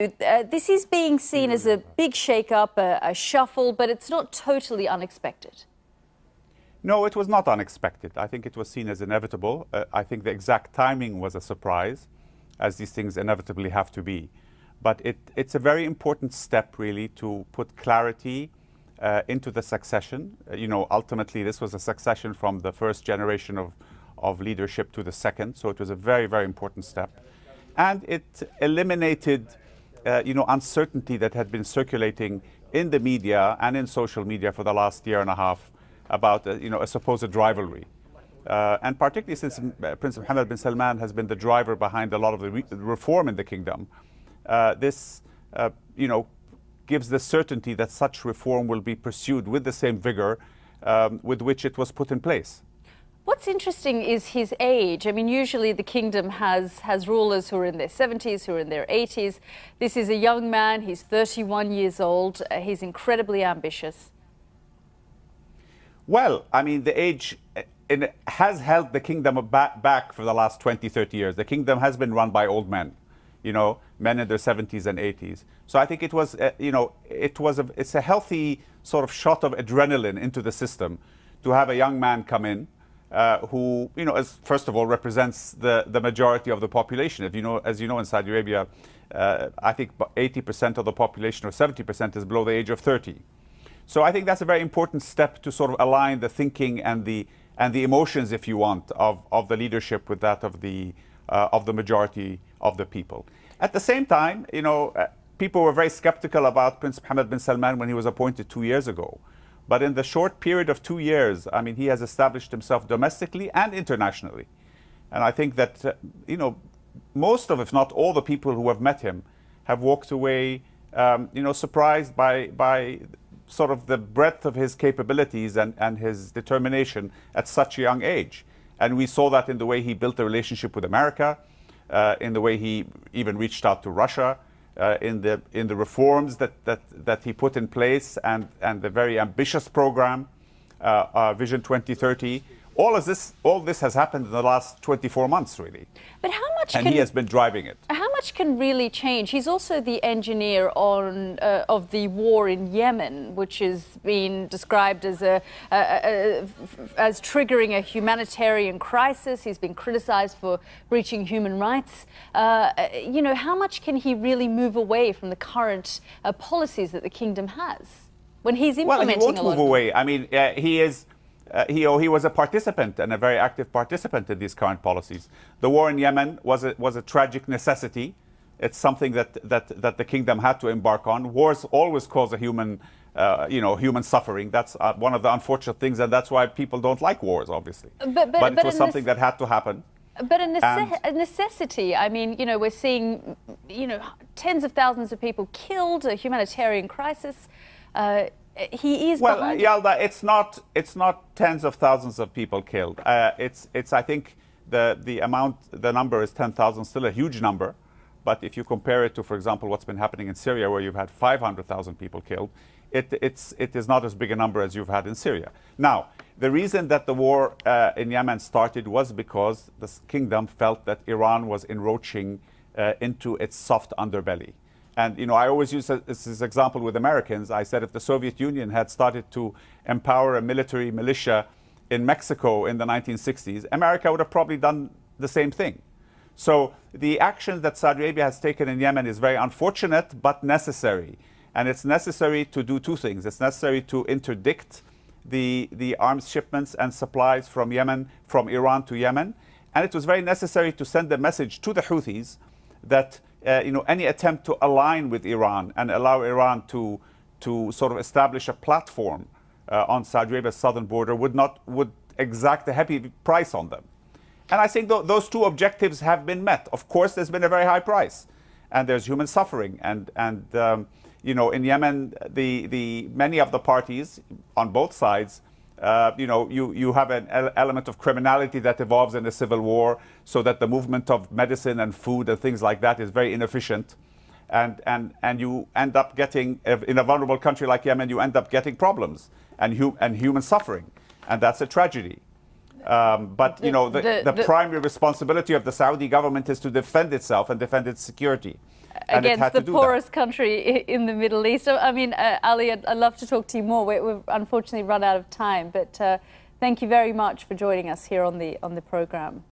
Uh, this is being seen as a hmm. big shake-up, a, a, shuffle, but it's not totally unexpected. No, it was not unexpected. I think it was seen as inevitable. Uh, I think the exact timing was a surprise, as these things inevitably have to be. But it, it's a very important step, really, to put clarity uh, into the succession. Uh, you know, ultimately, this was a succession from the first generation of, of leadership to the second. So it was a very, very important step. And it eliminated uh, you know, uncertainty that had been circulating in the media and in social media for the last year and a half about, uh, you know, a supposed rivalry. Uh, and particularly since uh, Prince Mohammed bin Salman has been the driver behind a lot of the re reform in the kingdom, uh, this, you know, gives the certainty that such reform will be pursued with the same vigor um, with which it was put in place. What's interesting is his age. I mean, usually the kingdom has, has rulers who are in their 70s, who are in their 80s. This is a young man. He's 31 years old. Uh, he's incredibly ambitious. Well, I mean, the age uh, has held the kingdom back, back for the last 20, 30 years. The kingdom has been run by old men, you know, men in their 70s and 80s. So I think it was, uh, you know, it was a, it's a healthy sort of shot of adrenaline into the system to have a young man come in uh, who, you know, as first of all represents the, the majority of the population. If you know, as you know, in Saudi Arabia, uh, I think 80% of the population or 70% is below the age of 30. So I think that's a very important step to sort of align the thinking and the and the emotions, if you want, of, of the leadership with that of the uh, of the majority of the people. At the same time, you know, uh, people were very skeptical about Prince Mohammed bin Salman when he was appointed two years ago. But in the short period of two years, I mean, he has established himself domestically and internationally. And I think that, uh, you know, most of, if not all the people who have met him have walked away, um, you know, surprised by, by sort of the breadth of his capabilities and, and his determination at such a young age. And we saw that in the way he built a relationship with America, uh, in the way he even reached out to Russia, uh, in, the, in the reforms that, that, that he put in place and, and the very ambitious program, uh, uh Vision 2030. All of this, all this has happened in the last 24 months, really. But how much? And he has been driving it much can really change? He's also the engineer on uh, of the war in Yemen, which has been described as a, a, a, as triggering a humanitarian crisis. He's been criticised for breaching human rights. Uh, you know, how much can he really move away from the current uh, policies that the kingdom has when he's implementing? Well, he won't move away. I mean, uh, he is uh, he, oh, he was a participant and a very active participant in these current policies. The war in Yemen was a, was a tragic necessity. It's something that, that, that the kingdom had to embark on. Wars always cause a human, uh, you know, human suffering. That's uh, one of the unfortunate things, and that's why people don't like wars, obviously. But, but, but it but was something that had to happen. But a, nece a, necessity. I mean, you know, we're seeing, you know, tens of thousands of people killed, a humanitarian crisis. Uh, uh, he is. Well, uh, Yalda, it's not it's not tens of thousands of people killed. Uh, it's it's I think the the amount the number is ten thousand, still a huge number. But if you compare it to, for example, what's been happening in Syria, where you've had 500,000 people killed, it, it's, it is not as big a number as you've had in Syria. Now, the reason that the war uh, in Yemen started was because the kingdom felt that Iran was encroaching uh, into its soft underbelly. And you know, I always use this example with Americans. I said if the Soviet Union had started to empower a military militia in Mexico in the 1960s, America would have probably done the same thing. So the action that Saudi Arabia has taken in Yemen is very unfortunate but necessary. And it's necessary to do two things. It's necessary to interdict the, the arms shipments and supplies from Yemen, from Iran to Yemen. And it was very necessary to send a message to the Houthis that uh, you know, any attempt to align with Iran and allow Iran to, to sort of establish a platform uh, on Saudi Arabia's southern border would not would exact a happy price on them. And I think th those two objectives have been met. Of course, there's been a very high price, and there's human suffering. And and um, you know, in Yemen, the the many of the parties on both sides uh, you know, you, you have an element of criminality that evolves in the civil war, so that the movement of medicine and food and things like that is very inefficient. And, and, and you end up getting, in a vulnerable country like Yemen, you end up getting problems and, hu and human suffering. And that's a tragedy. Um, but, the, you know, the, the, the primary responsibility of the Saudi government is to defend itself and defend its security against the poorest that. country in the Middle East. I mean, uh, Ali, I'd, I'd, love to talk to you more. We, have unfortunately run out of time, but uh, thank you very much for joining us here on the on the program.